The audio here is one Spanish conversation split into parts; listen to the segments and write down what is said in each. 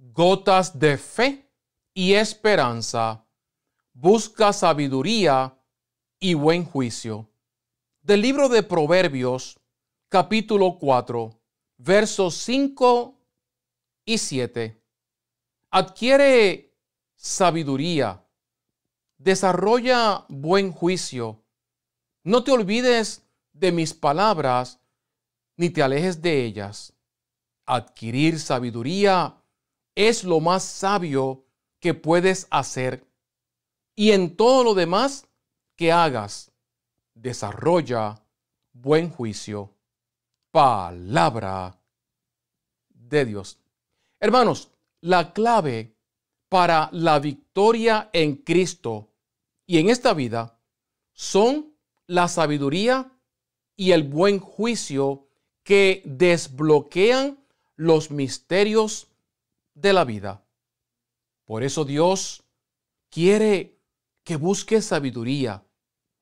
gotas de fe y esperanza. Busca sabiduría y buen juicio. Del libro de Proverbios, capítulo 4, versos 5 y 7. Adquiere sabiduría, desarrolla buen juicio. No te olvides de mis palabras, ni te alejes de ellas. Adquirir sabiduría es lo más sabio que puedes hacer. Y en todo lo demás que hagas, desarrolla buen juicio. Palabra de Dios. Hermanos, la clave para la victoria en Cristo y en esta vida son la sabiduría y el buen juicio que desbloquean los misterios de la vida. Por eso Dios quiere que busques sabiduría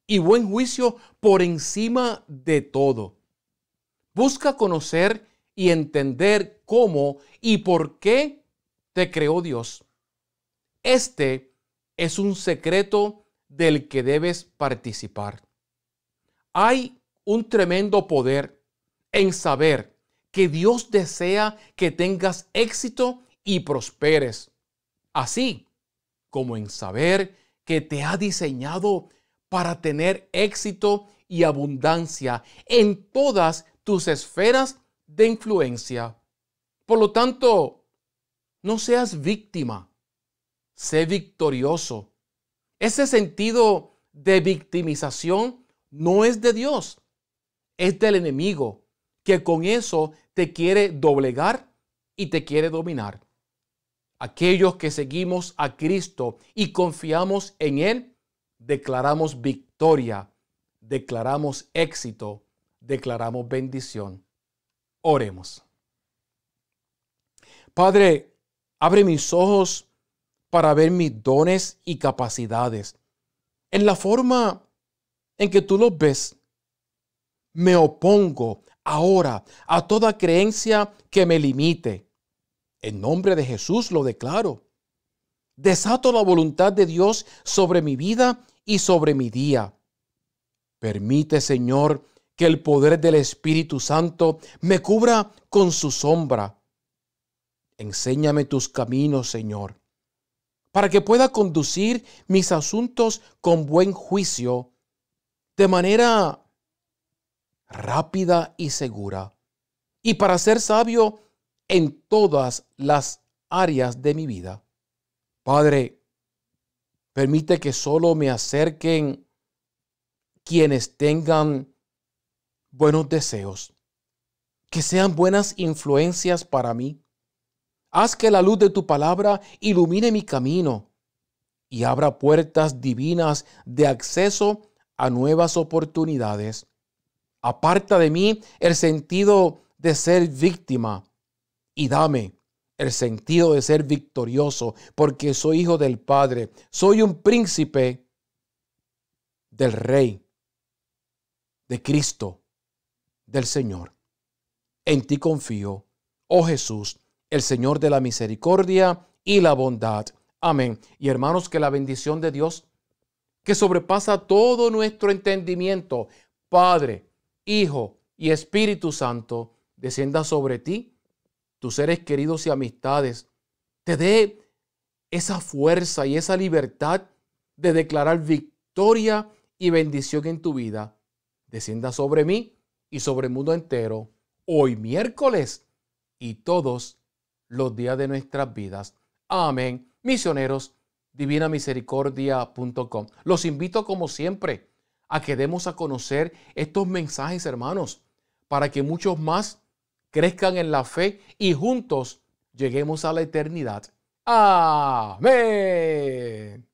y buen juicio por encima de todo. Busca conocer y entender cómo y por qué te creó Dios. Este es un secreto del que debes participar. Hay un tremendo poder en saber que Dios desea que tengas éxito y prosperes, así como en saber que te ha diseñado para tener éxito y abundancia en todas tus esferas de influencia. Por lo tanto, no seas víctima, sé victorioso. Ese sentido de victimización no es de Dios, es del enemigo, que con eso te quiere doblegar y te quiere dominar. Aquellos que seguimos a Cristo y confiamos en Él, declaramos victoria, declaramos éxito, declaramos bendición. Oremos. Padre, abre mis ojos para ver mis dones y capacidades. En la forma en que tú los ves, me opongo ahora a toda creencia que me limite en nombre de Jesús lo declaro. Desato la voluntad de Dios sobre mi vida y sobre mi día. Permite, Señor, que el poder del Espíritu Santo me cubra con su sombra. Enséñame tus caminos, Señor, para que pueda conducir mis asuntos con buen juicio, de manera rápida y segura, y para ser sabio en todas las áreas de mi vida. Padre, permite que solo me acerquen quienes tengan buenos deseos, que sean buenas influencias para mí. Haz que la luz de tu palabra ilumine mi camino y abra puertas divinas de acceso a nuevas oportunidades. Aparta de mí el sentido de ser víctima y dame el sentido de ser victorioso, porque soy hijo del Padre, soy un príncipe del Rey, de Cristo, del Señor. En ti confío, oh Jesús, el Señor de la misericordia y la bondad. Amén. Y hermanos, que la bendición de Dios, que sobrepasa todo nuestro entendimiento, Padre, Hijo y Espíritu Santo, descienda sobre ti tus seres queridos y amistades, te dé esa fuerza y esa libertad de declarar victoria y bendición en tu vida. Descienda sobre mí y sobre el mundo entero, hoy miércoles y todos los días de nuestras vidas. Amén. Misioneros, divinamisericordia.com. Los invito como siempre a que demos a conocer estos mensajes, hermanos, para que muchos más crezcan en la fe y juntos lleguemos a la eternidad. Amén.